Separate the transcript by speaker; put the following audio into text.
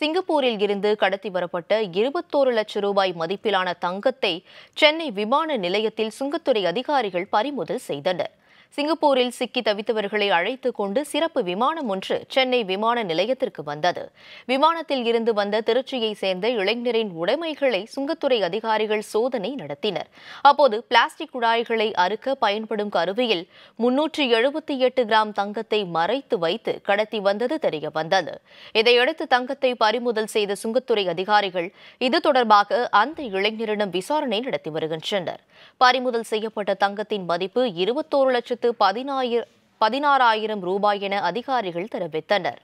Speaker 1: சிங்கப்பூரில் இருந்து கடத்தி வரப்பட்ட இருபத்தோரு லட்சம் ரூபாய் மதிப்பிலான தங்கத்தை சென்னை விமான நிலையத்தில் சுங்கத்துறை அதிகாரிகள் பறிமுதல் செய்தனர் சிங்கப்பூரில் சிக்கி தவித்தவர்களை அழைத்துக் கொண்டு சிறப்பு விமானம் ஒன்று சென்னை விமான நிலையத்திற்கு வந்தது விமானத்தில் இருந்து வந்த திருச்சியைச் சேர்ந்த இளைஞரின் உடைமைகளை சுங்கத்துறை அதிகாரிகள் சோதனை நடத்தினர் அப்போது பிளாஸ்டிக் குழாய்களை அறுக்க பயன்படும் கருவியில் முன்னூற்றி எழுபத்தி எட்டு கிராம் தங்கத்தை மறைத்து வைத்து கடத்தி வந்தது தெரிய வந்தது இதையடுத்து தங்கத்தை பறிமுதல் செய்த சுங்கத்துறை அதிகாரிகள் இது தொடர்பாக அந்த இளைஞரிடம் விசாரணை நடத்தி வருகின்றனர் பறிமுதல் செய்யப்பட்ட தங்கத்தின் மதிப்பு இருபத்தோரு லட்சத்து லட்சத்து பதினாயிரம் பதினாறாயிரம் ரூபாய் என அதிகாரிகள் தெரிவித்தனர்